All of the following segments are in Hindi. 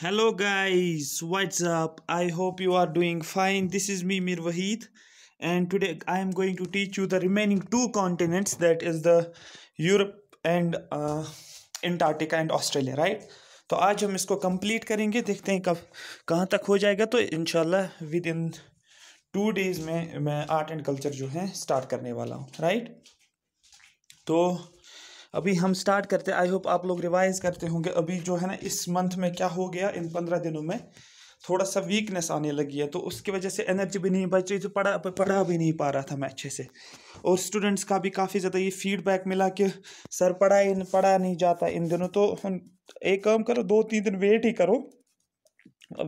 hello guys what's up i hope you are doing fine this is me mir wahid and today i am going to teach you the remaining two continents that is the Europe and Antarctica and Australia right तो आज हम इसको कंप्लीट करेंगे देखते हैं कब कहाँ तक हो जाएगा तो इनशाला विद इन टू डेज में मैं आर्ट एंड कल्चर जो है स्टार्ट करने वाला हूँ राइट तो अभी हम स्टार्ट करते आई होप आप लोग रिवाइज़ करते होंगे अभी जो है ना इस मंथ में क्या हो गया इन पंद्रह दिनों में थोड़ा सा वीकनेस आने लगी है तो उसकी वजह से एनर्जी भी नहीं बच रही तो पढ़ा पढ़ा भी नहीं पा रहा था मैं अच्छे से और स्टूडेंट्स का भी काफ़ी ज़्यादा ये फीडबैक मिला कि सर पढ़ाई इन पढ़ा नहीं जाता इन दिनों तो एक काम करो दो तीन दिन वेट ही करो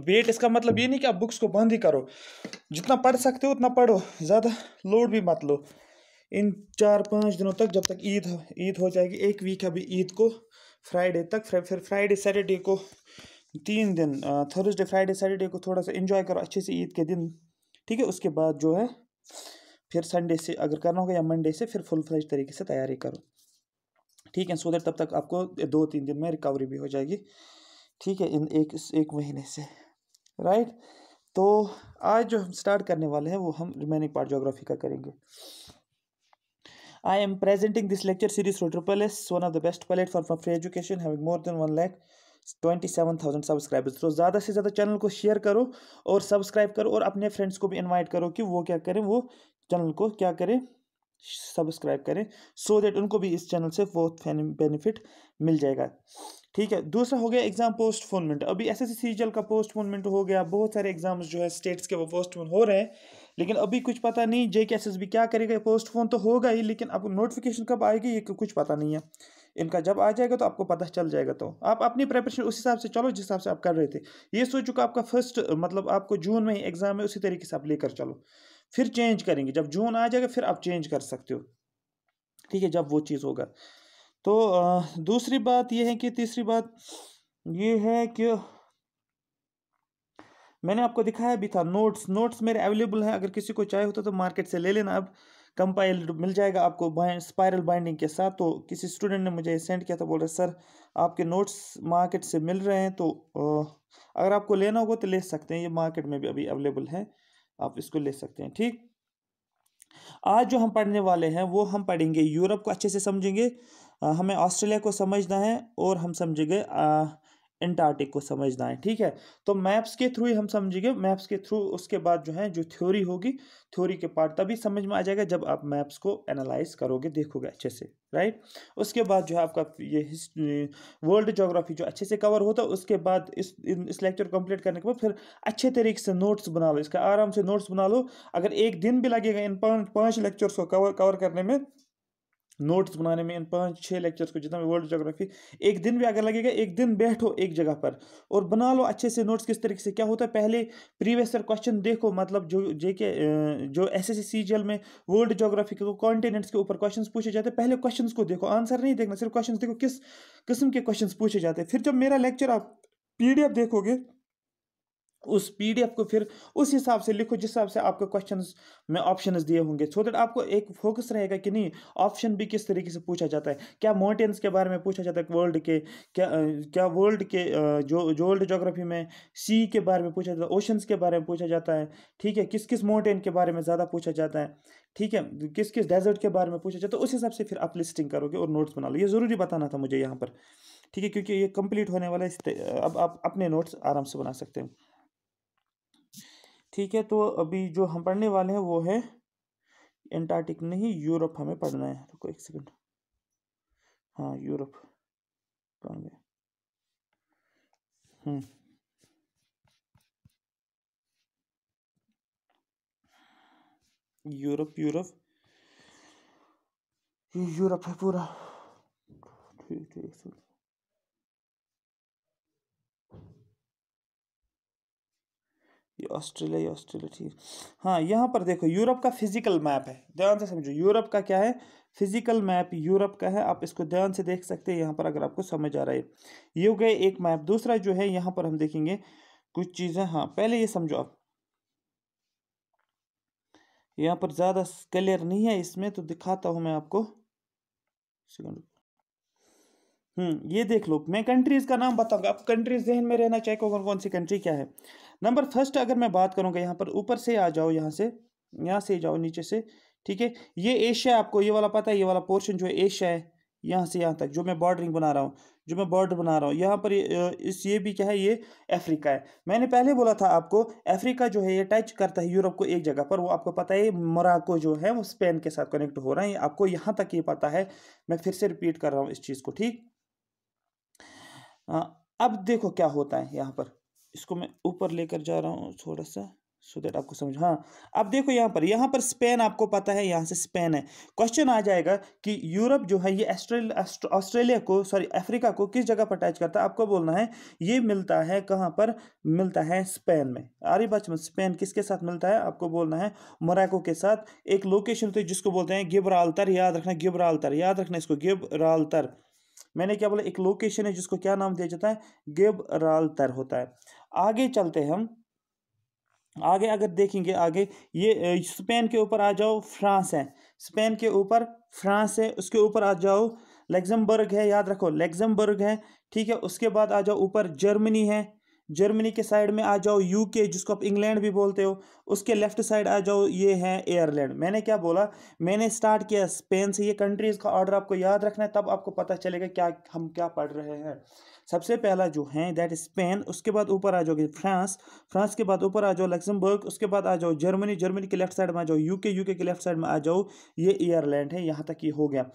वेट इसका मतलब ये नहीं कि आप बुक्स को बंद ही करो जितना पढ़ सकते हो उतना पढ़ो ज़्यादा लोड भी मत लो इन चार पाँच दिनों तक जब तक ईद ईद हो जाएगी एक वीक अभी ईद को फ्राइडे तक फिर फिर फ्राइडे सैटरडे को तीन दिन थर्सडे फ्राइडे सैटरडे को थोड़ा सा इन्जॉय करो अच्छे से ईद के दिन ठीक है उसके बाद जो है फिर संडे से अगर करना होगा या मंडे से फिर फुल फ्लैश तरीके से तैयारी करो ठीक है सो दैट तब तक आपको दो तीन दिन में रिकवरी भी हो जाएगी ठीक है इन एक एक महीने से राइट तो आज जो हम स्टार्ट करने वाले हैं वो हम रिमेनिंग पार्ट जोग्राफी का करेंगे I am presenting this lecture series for S, one of the best platform for free education, having more than one lakh twenty seven thousand subscribers तो ज़्यादा से ज़्यादा चैनल को शेयर करो और सब्सक्राइब करो और अपने फ्रेंड्स को भी इनवाइट करो कि वो क्या करें वो चैनल को क्या करें सब्सक्राइब करें सो so दैट उनको भी इस चैनल से बहुत बेनिफिट मिल जाएगा ठीक है दूसरा हो गया एग्ज़ाम पोस्टपोनमेंट अभी एस एस e का पोस्टपोनमेंट हो गया बहुत सारे एग्जाम्स जो है स्टेट्स के वो पोस्टपोन हो रहे हैं लेकिन अभी कुछ पता नहीं जे के एस एस बी क्या करेगा पोस्टफोन तो होगा ही लेकिन अब नोटिफिकेशन कब आएगी ये कुछ पता नहीं है इनका जब आ जाएगा तो आपको पता चल जाएगा तो आप अपनी प्रेपरेशन उस हिसाब से चलो जिस हिसाब से आप कर रहे थे ये सोच चुका आपका फर्स्ट मतलब आपको जून में ही एग्ज़ाम है उसी तरीके से आप लेकर चलो फिर चेंज करेंगे जब जून आ जाएगा फिर आप चेंज कर सकते हो ठीक है जब वो चीज़ होगा तो दूसरी बात ये है कि तीसरी बात ये है कि मैंने आपको दिखाया भी था नोट्स नोट्स मेरे अवेलेबल हैं अगर किसी को चाहिए होता तो मार्केट से ले लेना अब कंपाइल मिल जाएगा आपको बाइंड स्पायरल बाइंडिंग के साथ तो किसी स्टूडेंट ने मुझे सेंड किया था बोल रहे सर आपके नोट्स मार्केट से मिल रहे हैं तो अगर आपको लेना होगा तो ले सकते हैं ये मार्केट में भी अभी अवेलेबल है आप इसको ले सकते हैं ठीक आज जो हम पढ़ने वाले हैं वो हम पढ़ेंगे यूरोप को अच्छे से समझेंगे हमें ऑस्ट्रेलिया को समझना है और हम समझेंगे एंटार्टिक को समझना है ठीक है तो मैप्स के थ्रू ही हम समझेंगे मैप्स के थ्रू उसके बाद जो है जो थ्योरी होगी थ्योरी के पार्ट तभी समझ में आ जाएगा जब आप मैप्स को एनालाइज करोगे देखोगे अच्छे से राइट उसके बाद जो है आपका ये वर्ल्ड जोग्राफी जो अच्छे से कवर होता है उसके बाद इस इस लेक्चर कंप्लीट करने के बाद फिर अच्छे तरीके से नोट्स बना लो इसका आराम से नोट्स बना लो अगर एक दिन भी लगेगा इन पाँच लेक्चर्स को कवर कवर करने में नोट्स बनाने में इन पाँच छः लेक्चर्स को जितना भी वर्ल्ड जोग्राफी एक दिन भी अगर लगेगा एक दिन बैठो एक जगह पर और बना लो अच्छे से नोट्स किस तरीके से क्या होता है पहले प्रीवियस ईयर क्वेश्चन देखो मतलब जो जे के जो एस एस में वर्ल्ड जोग्राफी के कॉन्टिनेंट्स के ऊपर क्वेश्चन पूछे जाते हैं पहले क्वेश्चन को देखो आंसर नहीं देखना सिर्फ क्वेश्चन देखो किस किस्म के क्वेश्चन पूछे जाते हैं फिर जब मेरा लेक्चर आप पी देखोगे उस पीडीएफ को फिर उस हिसाब से लिखो जिस हिसाब से आपको क्वेश्चंस में ऑप्शंस दिए होंगे सो दैट आपको एक फोकस रहेगा कि नहीं ऑप्शन भी किस तरीके से पूछा जाता है क्या माउंटेन्स के बारे में पूछा जाता है वर्ल्ड के क्या क्या वर्ल्ड के जो जो वर्ल्ड जोग्राफी में सी के बारे में पूछा जाता है ओशंस के बारे में पूछा जाता है ठीक है किस किस माउंटेन के बारे में ज़्यादा पूछा जाता है ठीक है किस किस डेजर्ट के बारे में पूछा जाता है तो उस हिसाब से फिर आप लिस्टिंग करोगे और नोट्स बना लो ये ज़रूरी बताना था मुझे यहाँ पर ठीक है क्योंकि ये कंप्लीट होने वाला है अब आप अपने नोट्स आराम से बना सकते हैं ठीक है तो अभी जो हम पढ़ने वाले हैं वो है एंटार्क्टिक नहीं यूरोप हमें पढ़ना है रुको एक सेकंड हाँ यूरोप कौन गया हम्म यूरोप यूरोप यूरोप है पूरा ठीक ठीक ये ऑस्ट्रेलिया ये ऑस्ट्रेलिया ठीक हाँ यहाँ पर देखो यूरोप का फिजिकल मैप है ध्यान से समझो यूरोप का क्या है फिजिकल मैप यूरोप का है आप इसको ध्यान से देख सकते हैं यहाँ पर अगर आपको समझ आ रहा है ये हो गए एक मैप दूसरा जो है यहाँ पर हम देखेंगे कुछ चीज़ें हाँ पहले ये समझो आप यहाँ पर ज़्यादा क्लियर नहीं है इसमें तो दिखाता हूँ मैं आपको सेकंड हम्म, ये देख लो मैं कंट्रीज़ का नाम बताऊंगा आप कंट्रीज जहन में रहना चाहिए कौन कौन सी कंट्री क्या है नंबर फर्स्ट अगर मैं बात करूंगा यहाँ पर ऊपर से आ जाओ यहाँ से यहाँ से जाओ नीचे से ठीक है ये एशिया आपको ये वाला पता है ये वाला पोर्शन जो है एशिया है यहाँ से यहाँ तक जो मैं बॉर्डरिंग बना रहा हूँ जो मैं बॉर्डर बना रहा हूँ यहाँ पर इस ये भी क्या है ये अफ्रीका है मैंने पहले बोला था आपको अफ्रीका जो है ये टच करता है यूरोप को एक जगह पर वो आपको पता है मोराको जो है वो स्पेन के साथ कनेक्ट हो रहा है आपको यहाँ तक ये पता है मैं फिर से रिपीट कर रहा हूँ इस चीज़ को ठीक अब देखो क्या होता है यहाँ पर इसको मैं ऊपर लेकर जा रहा हूँ थोड़ा सा सो देट आपको समझ हाँ अब देखो यहाँ पर यहाँ पर स्पेन आपको पता है यहाँ से स्पेन है क्वेश्चन आ जाएगा कि यूरोप जो है ये ऑस्ट्रेलिया को सॉरी अफ्रीका को किस जगह पर अटैच करता है आपको बोलना है ये मिलता है कहाँ पर मिलता है स्पेन में अरे बचपन स्पेन किसके साथ मिलता है आपको बोलना है मोराको के साथ एक लोकेशन होती है जिसको बोलते हैं गिब्राल्तर याद रखना गिब्राल्तर याद रखना इसको गिब्राल्तर मैंने क्या बोला एक लोकेशन है जिसको क्या नाम दिया जाता है गेब तर होता है आगे चलते हम आगे अगर देखेंगे आगे ये स्पेन के ऊपर आ जाओ फ्रांस है स्पेन के ऊपर फ्रांस है उसके ऊपर आ जाओ लेग्जमबर्ग है याद रखो लेग्जमबर्ग है ठीक है उसके बाद आ जाओ ऊपर जर्मनी है जर्मनी के साइड में आ जाओ यूके जिसको आप इंग्लैंड भी बोलते हो उसके लेफ्ट साइड आ जाओ ये है एयरलैंड मैंने क्या बोला मैंने स्टार्ट किया स्पेन से ये कंट्रीज़ का ऑर्डर आपको याद रखना है तब आपको पता चलेगा क्या हम क्या पढ़ रहे हैं सबसे पहला जो है दैट स्पेन उसके बाद ऊपर आ जाओगे फ्रांस फ्रांस के बाद ऊपर आ जाओ लक्जमबर्ग उसके बाद आ जाओ जर्मनी जर्मनी के लेफ्ट साइड में आ जाओ यूके यूके के लेफ्ट साइड में आ जाओ ये ईयरलैंड है यहाँ तक ये हो गया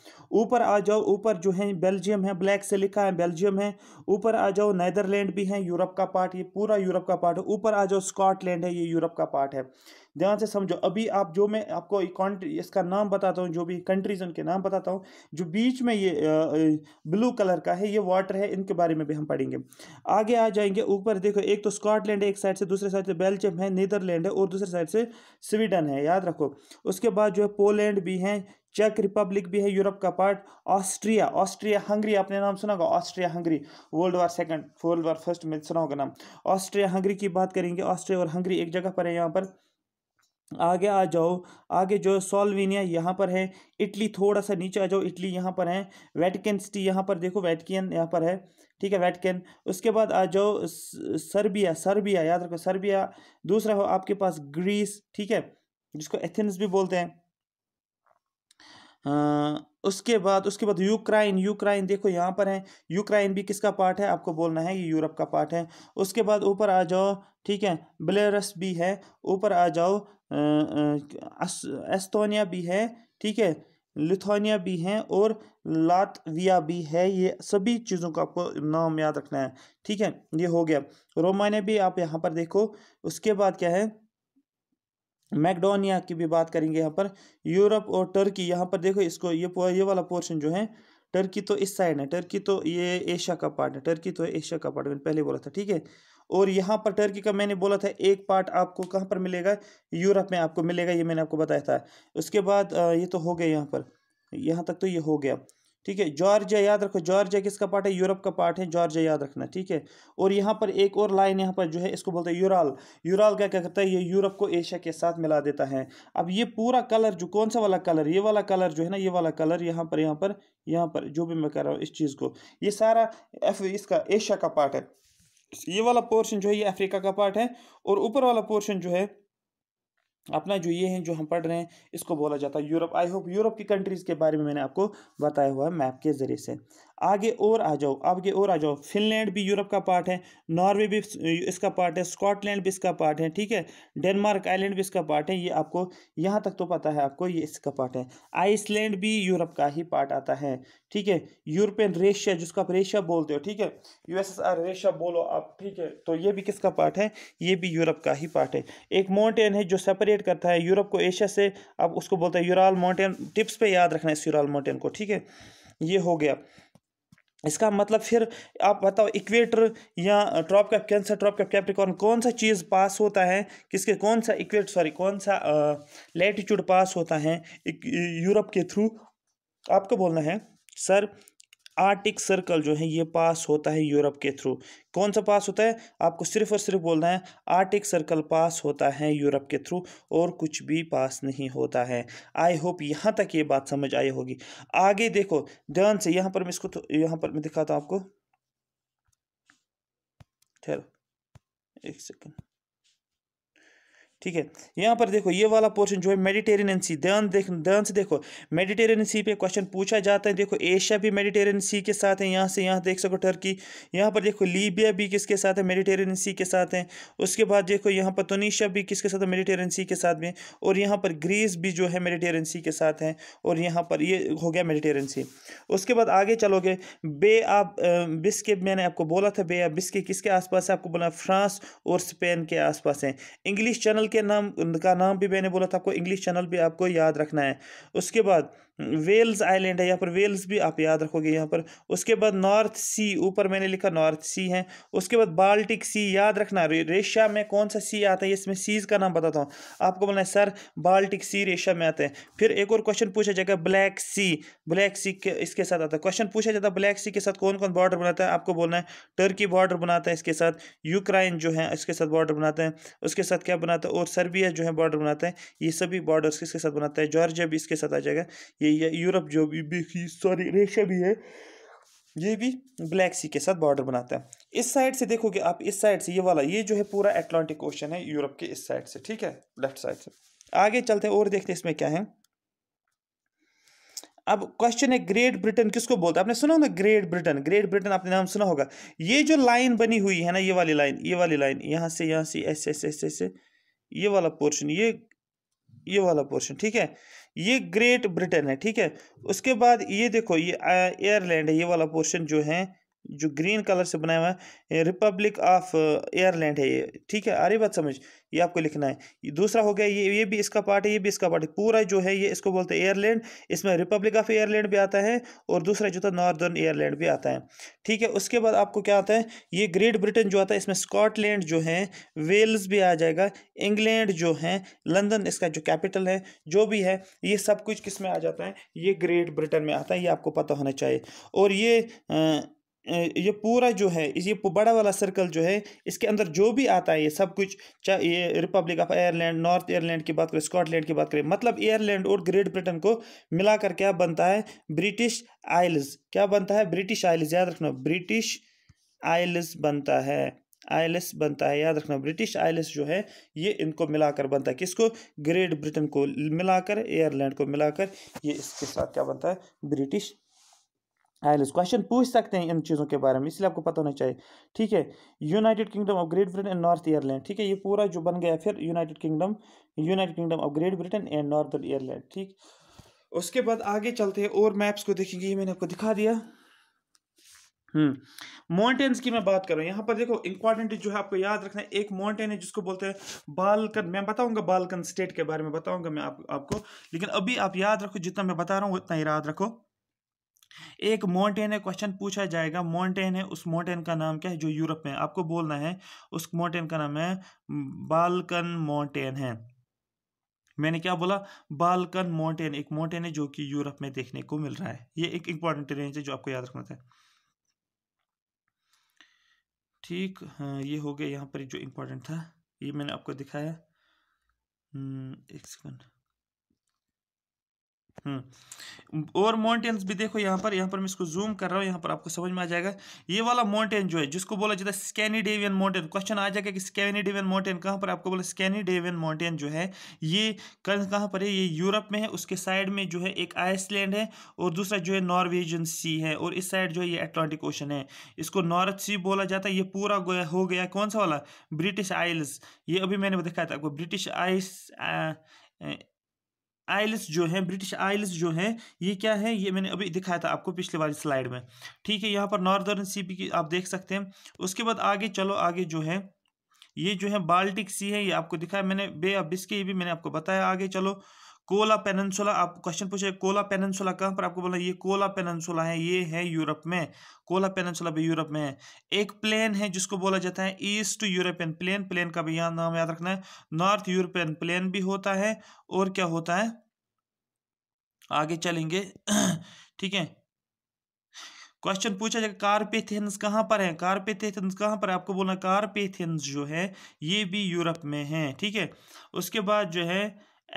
ऊपर आ जाओ ऊपर जो है बेल्जियम है ब्लैक से लिखा है बेल्जियम है ऊपर आ जाओ नैदरलैंड भी है यूरोप का पार्ट ये पूरा यूरोप का पार्ट है ऊपर आ जाओ स्कॉटलैंड है ये यूरोप का पार्ट है ध्यान से समझो अभी आप जो मैं आपको इसका नाम बताता हूँ जो भी कंट्रीज उनके नाम बताता हूँ जो बीच में ये ब्लू कलर का है ये वाटर है इनके बारे में भी हम पढ़ेंगे आगे आ जाएंगे ऊपर देखो एक तो स्कॉटलैंड है एक साइड से दूसरे साइड से बेल्जियम है नीदरलैंड है और दूसरे साइड से स्वीडन है याद रखो उसके बाद जो है पोलैंड भी हैं चेक रिपब्लिक भी है यूरोप का पार्ट ऑस्ट्रिया ऑस्ट्रिया हंगरी आपने नाम सुना होगा Austria Hungary world war second world war first में सुना होगा नाम ऑस्ट्रिया हंगरी की बात करेंगे ऑस्ट्रिया और हंगरी एक जगह पर है यहाँ पर आगे आ जाओ आगे जो है सोलवेनिया यहाँ पर है इटली थोड़ा सा नीचे आ जाओ इटली यहाँ पर है वेटिकन सिटी यहाँ पर देखो वेटिकन यहाँ पर है ठीक है वेटिकन उसके बाद आ जाओ सर्बिया सर्बिया याद रखो सर्बिया दूसरा हो आपके पास ग्रीस ठीक है जिसको एथेंस भी बोलते हैं उसके बाद उसके बाद यूक्राइन यूक्राइन देखो यहाँ पर है यूक्राइन भी किसका पार्ट है आपको बोलना है ये यूरोप का पार्ट है उसके बाद ऊपर आ जाओ ठीक है ब्लेरस भी है ऊपर आ जाओ एस्तोनिया भी है ठीक है लिथोनिया भी हैं और लातविया भी है ये सभी चीज़ों का आपको नाम याद रखना है ठीक है ये हो गया रोमानिया भी आप यहाँ पर देखो उसके बाद क्या है मैकडोनिया की भी बात करेंगे यहाँ पर यूरोप और टर्की यहाँ पर देखो इसको ये ये वाला पोर्शन जो है टर्की तो इस साइड है टर्की तो ये एशिया का पार्ट है टर्की तो एशिया का पार्ट मैंने पहले बोला था ठीक है और यहाँ पर टर्की का मैंने बोला था एक पार्ट आपको कहाँ पर मिलेगा यूरोप में आपको मिलेगा ये मैंने आपको बताया था उसके बाद ये तो हो गया यहाँ पर यहाँ तक तो ये हो गया ठीक है जॉर्जिया याद रखो जॉर्जिया किसका पार्ट है यूरोप का पार्ट है जॉर्जिया याद रखना ठीक है और यहाँ पर एक और लाइन यहाँ पर जो है इसको बोलते हैं यूराल यूराल क्या क्या करता है ये यूरोप को एशिया के साथ मिला देता है अब ये पूरा कलर जो कौन सा वाला कलर ये वाला कलर जो है ना ये वाला कलर यहाँ पर यहाँ पर यहाँ पर जो भी मैं कर रहा हूँ इस चीज़ को ये सारा एफ इसका एशिया का पार्ट है ये वाला पोर्शन जो है ये अफ्रीका का पार्ट है और ऊपर वाला पोर्शन जो है अपना जो ये है जो हम पढ़ रहे हैं इसको बोला जाता है यूरोप आई होप यूरोप की कंट्रीज़ के बारे में मैंने आपको बताया हुआ है मैप के ज़रिए से आगे और आ जाओ आगे और आ जाओ फिनलैंड भी यूरोप का पार्ट है नॉर्वे भी इसका पार्ट है स्कॉटलैंड भी इसका पार्ट है ठीक है डेनमार्क आइलैंड भी इसका पार्ट है ये आपको यहाँ तक तो पता है आपको ये इसका पार्ट है आइसलैंड भी यूरोप का ही पार्ट आता है ठीक है यूरोपियन रेशिया जिसको आप रेशिया बोलते हो ठीक है यूएसएसआर रेशिया बोलो आप ठीक है तो ये भी किसका पार्ट है ये भी यूरोप का ही पार्ट है एक माउंटेन है जो सेपरेट सेपरेट करता है यूरोप को एशिया से अब उसको बोलता है यूराल माउंटेन टिप्स पे याद रखना है इस यूराल माउंटेन को ठीक है ये हो गया इसका मतलब फिर आप बताओ इक्वेटर या tropic cancer tropic Capricorn कौन सा चीज़ पास होता है किसके कौन सा इक्वेट सॉरी कौन सा लेटीट्यूड पास होता है यूरोप के थ्रू आपको बोलना है सर आर्टिक सर्कल जो है ये पास होता है यूरोप के थ्रू कौन सा पास होता है आपको सिर्फ और सिर्फ बोलना है आर्टिक सर्कल पास होता है यूरोप के थ्रू और कुछ भी पास नहीं होता है आई होप यहाँ तक ये बात समझ आई होगी आगे देखो ध्यान से यहाँ पर मैं इसको तो, यहाँ पर मैं दिखाता हूँ आपको ठहरो एक सेकेंड ठीक है यहाँ पर देखो ये वाला पोर्शन जो है मेडिटेरेनियन सी ध्यान देख ध्यान से देखो मेडिटेरेनियन सी पे क्वेश्चन पूछा जाता है देखो एशिया भी मेडिटेरेनियन सी के साथ है यहाँ से यहाँ देख सको टर्की यहाँ पर देखो लीबिया भी किसके साथ है मेडिटेरेनियन सी के साथ है उसके बाद देखो यहाँ पर तुनिशिया भी किसके साथ है सी के साथ में और यहाँ पर ग्रीस भी जो है मेडिटेरेनियन सी के साथ है और यहाँ पर ये हो गया मेडिटेरेनियन सी उसके बाद आगे चलोगे बे आप बिस्के मैंने आपको बोला था बे आप बिस्के किसके आसपास है आपको बोला फ्रांस और स्पेन के आसपास है इंग्लिश चैनल चैनल के नाम का नाम भी मैंने बोला था आपको इंग्लिश चैनल भी आपको याद रखना है उसके बाद वेल्स आइलैंड है यहाँ पर वेल्स भी आप याद रखोगे यहाँ पर उसके बाद नॉर्थ सी ऊपर मैंने लिखा नॉर्थ सी है उसके बाद बाल्टिक सी याद रखना रेशिया में कौन सा सी आता है इसमें सीज का नाम बताता हूँ आपको बोलना है सर बाल्टिक सी रेशिया में आते हैं फिर एक और क्वेश्चन पूछा जाएगा ब्लैक सी ब्लैक सी के इसके साथ आता है क्वेश्चन पूछा जाता है ब्लैक सी के साथ कौन कौन बॉर्डर बनाता है आपको बोलना है टर्की बॉर्डर बनाता है इसके साथ यूक्राइन जो है इसके साथ बॉर्डर बनाते हैं उसके साथ क्या बनाता है और सर्बिया जो है बॉर्डर बनाते हैं ये सभी बॉर्डर किसके साथ बनाता है जॉर्जिया भी इसके साथ आ जाएगा ये या यूरोप जो भी सॉरी रेशिया भी है ये भी ब्लैक सी के साथ बॉर्डर बनाता है इस साइड से देखोगे आप इस साइड से ये वाला ये जो है पूरा एटलांटिक ओशन है यूरोप के इस साइड से ठीक है लेफ्ट साइड से आगे चलते हैं और देखते हैं इसमें क्या है अब क्वेश्चन है ग्रेट ब्रिटेन किसको बोलते हैं आपने सुना होगा ग्रेट ब्रिटेन ग्रेट ब्रिटेन आपने नाम सुना होगा ये जो लाइन बनी हुई है ना ये वाली लाइन ये वाली लाइन यहाँ से यहाँ से ऐसे ऐसे ऐसे ऐसे ये वाला पोर्शन ये ये वाला पोर्शन ठीक है ये ग्रेट ब्रिटेन है ठीक है उसके बाद ये देखो ये आयरलैंड है ये वाला पोर्शन जो है जो ग्रीन कलर से बनाया हुआ है रिपब्लिक ऑफ एयरलैंड है ये ठीक है अरे बात समझ ये आपको लिखना है दूसरा हो गया ये ये भी इसका पार्ट है ये भी इसका पार्ट है पूरा जो है ये इसको बोलते हैं एयरलैंड इसमें रिपब्लिक ऑफ एयरलैंड भी आता है और दूसरा जो था नॉर्दर्न एयरलैंड भी आता है ठीक है उसके बाद आपको क्या आता है ये ग्रेट ब्रिटेन जो आता है इसमें स्कॉटलैंड जो है वेल्स भी आ जाएगा इंग्लैंड जो है लंदन इसका जो कैपिटल है जो भी है ये सब कुछ किस में आ जाता है ये ग्रेट ब्रिटेन में आता है ये आपको पता होना चाहिए और ये ये पूरा जो है इस ये बड़ा वाला सर्कल जो है इसके अंदर जो भी आता है ये सब कुछ चाहे ये Republic of Ireland North Ireland की बात करें स्कॉटलैंड की बात करें मतलब आयरलैंड और ग्रेट ब्रिटेन को मिलाकर क्या बनता है ब्रिटिश आइल्स क्या बनता है ब्रिटिश आइल्स याद रखना ब्रिटिश आइल्स बनता है आइलस बनता है याद रखना ब्रिटिश आइलस जो है ये इनको मिलाकर बनता है किसको ग्रेट ब्रिटेन को मिलाकर एयरलैंड को मिलाकर ये इसके साथ क्या बनता है ब्रिटिश आइल्स क्वेश्चन पूछ सकते हैं इन चीज़ों के बारे में इसलिए आपको पता होना चाहिए ठीक है United Kingdom of Great Britain and North Ireland ठीक है ये पूरा जो बन गया फिर United Kingdom United Kingdom of Great Britain and North Ireland ठीक उसके बाद आगे चलते हैं और मैप्स को देखेंगे ये मैंने आपको दिखा दिया माउंटेन्स हम्म, की मैं बात कर रहा हूँ यहाँ पर देखो इंपॉर्टेंट जो है आपको याद रखना है एक माउंटेन है जिसको बोलते हैं बालकन मैं बताऊंगा बालकन स्टेट के बारे में बताऊंगा मैं आप, आपको लेकिन अभी आप याद रखो जितना मैं बता रहा हूँ उतना ही याद रखो एक मोन्टेन है क्वेश्चन पूछा जाएगा मोन्टेन है उस मोन्टेन का नाम क्या है जो यूरोप में आपको बोलना है उस मोन्टेन का नाम है बालकन मोन्टेन है मैंने क्या बोला बालकन माउंटेन एक माउंटेन है जो कि यूरोप में देखने को मिल रहा है ये एक इंपॉर्टेंट रेंज है जो आपको याद रखना था ठीक हाँ, ये हो गया यहाँ पर जो इम्पोर्टेंट था ये मैंने आपको दिखाया एक सेकंड हम्म। और माउंटेन्स भी देखो यहाँ पर यहाँ पर मैं इसको जूम कर रहा हूँ यहाँ पर आपको समझ में आ जाएगा ये वाला माउंटेन जो है जिसको बोला जाता है स्कैनिडेवियन माउंटेन क्वेश्चन आ जाएगा कि स्कैनीडेवियन माउंटेन कहाँ पर आपको बोला स्कैनिडेवियन माउंटेन जो है ये कहाँ पर है ये यूरोप में है उसके साइड में जो है एक आइसलैंड है और दूसरा जो है नॉर्वेजन सी है और इस साइड जो है ये अटलांटिक ओशन है इसको नॉर्थ सी बोला जाता है ये पूरा हो गया कौन सा वाला ब्रिटिश आइल्स ये अभी मैंने दिखाया था आपको ब्रिटिश आइस आइल्स जो है ब्रिटिश आइल्स जो है ये क्या है ये मैंने अभी दिखाया था आपको पिछले वाली स्लाइड में ठीक है यहाँ पर नॉर्दर्न सी की आप देख सकते हैं उसके बाद आगे चलो आगे जो है ये जो है बाल्टिक सी है ये आपको दिखाया मैंने बे अब बिस्के ये भी मैंने आपको बताया आगे चलो कोला पेनसुला आप क्वेश्चन पूछे कोला पेनसुला कहाँ पर आपको बोला ये कोला पेनसुला है ये है यूरोप में कोला पेनसुला भी यूरोप में है एक प्लेन है जिसको बोला जाता है ईस्ट यूरोपियन प्लेन प्लेन का भी यहाँ नाम याद रखना है नॉर्थ यूरोपियन प्लेन भी होता है और क्या होता है आगे चलेंगे ठीक है क्वेश्चन पूछा जाएगा कारपेथियंस कहाँ पर है कारपेथेंस कहाँ पर है आपको बोलना कारपेथेंस जो है ये भी यूरोप में है ठीक है उसके बाद जो है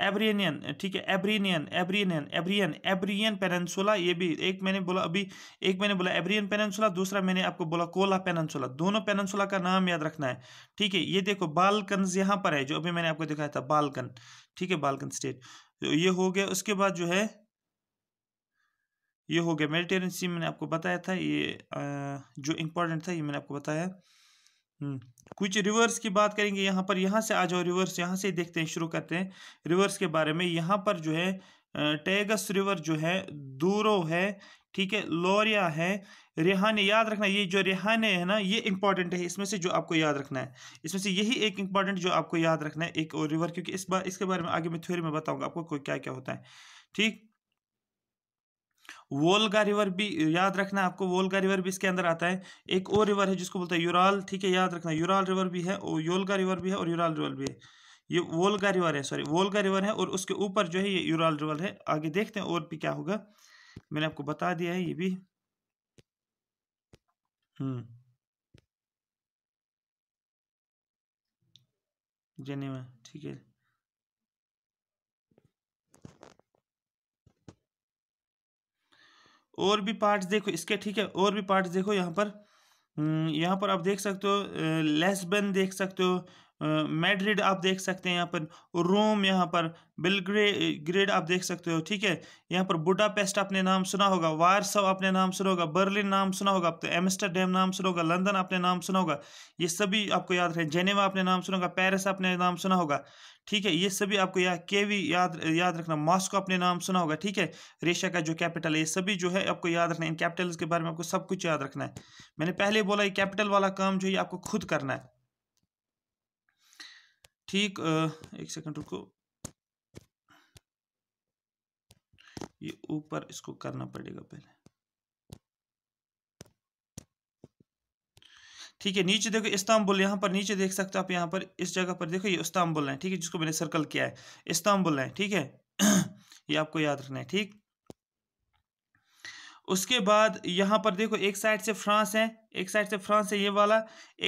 एब्रियनियन ठीक है एब्रियनियन एब्रियनियन एब्रियन एब्रियन पेनसुला ये भी एक मैंने बोला अभी एक मैंने बोला एब्रियन पेनसुला दूसरा मैंने आपको बोला कोला पेनसुला दोनों पेनसुला का नाम याद रखना है ठीक है ये देखो बालकन यहाँ पर है जो अभी मैंने आपको दिखाया था बालकन ठीक है बालकन स्टेट तो ये हो गया उसके बाद जो है ये हो गया मेडिटेरियन सी मैंने आपको बताया था ये जो इंपॉर्टेंट था ये मैंने आपको बताया हम्म, कुछ रिवर्स की बात करेंगे यहाँ पर यहाँ से आ जाओ रिवर्स यहाँ से देखते हैं शुरू करते हैं रिवर्स के बारे में यहाँ पर जो है टेगस रिवर जो है दूरो है ठीक है लोरिया है रेहाने याद रखना ये जो रेहाने है ना ये इंपॉर्टेंट है इसमें से जो आपको याद रखना है इसमें से यही एक इंपॉर्टेंट जो आपको याद रखना है एक और रिवर क्योंकि इस बार इसके बारे में आगे मैं थ्योरी में बताऊंगा आपको क्या क्या होता है ठीक वोलगा रिवर भी याद रखना आपको वोलगा रिवर भी इसके अंदर आता है एक और रिवर है जिसको बोलते हैं यूराल ठीक है याद रखना यूराल रिवर भी है और योलगा रिवर भी है और यूराल रिवर भी है ये वोलगा रिवर है सॉरी वोलगा रिवर है और उसके ऊपर जो है ये यूराल रिवर है आगे देखते हैं और भी क्या होगा मैंने आपको बता दिया है ये भी हम्म जेनेवा ठीक है और भी पार्ट्स देखो इसके ठीक है और भी पार्ट्स देखो यहाँ पर हम्म, यहाँ पर आप देख सकते हो लेस बेन देख सकते हो मैड्रिड आप देख सकते हैं यहाँ पर रोम यहाँ पर बिलग्रे ग्रेड आप देख सकते हो ठीक है यहाँ पर बुडापेस्ट आपने नाम सुना होगा वारसव आपने नाम सुना होगा बर्लिन नाम सुना होगा आप तो एम्स्टरडेम नाम सुना होगा लंदन आपने नाम सुना होगा ये सभी आपको याद रहे जेनेवा आपने नाम सुना होगा पेरिस आपने नाम सुना होगा ठीक है ये सभी आपको या केवी याद याद रखना मॉस्को अपने नाम सुना होगा ठीक है रेशिया का जो कैपिटल है ये सभी जो है आपको याद रखना है इन कैपिटल्स के बारे में आपको सब कुछ याद रखना है मैंने पहले बोला ये कैपिटल वाला काम जो है आपको खुद करना है ठीक एक सेकंड रुको ये ऊपर इसको करना पड़ेगा पहले ठीक है नीचे देखो इस्तांबुल यहाँ पर नीचे देख सकते हो आप यहाँ पर इस जगह पर देखो ये इस्तांबुल है ठीक है जिसको मैंने सर्कल किया है इस्तांबुल है ठीक है ये आपको याद रखना है ठीक उसके बाद यहाँ पर देखो एक साइड से फ्रांस है एक साइड से फ्रांस है ये वाला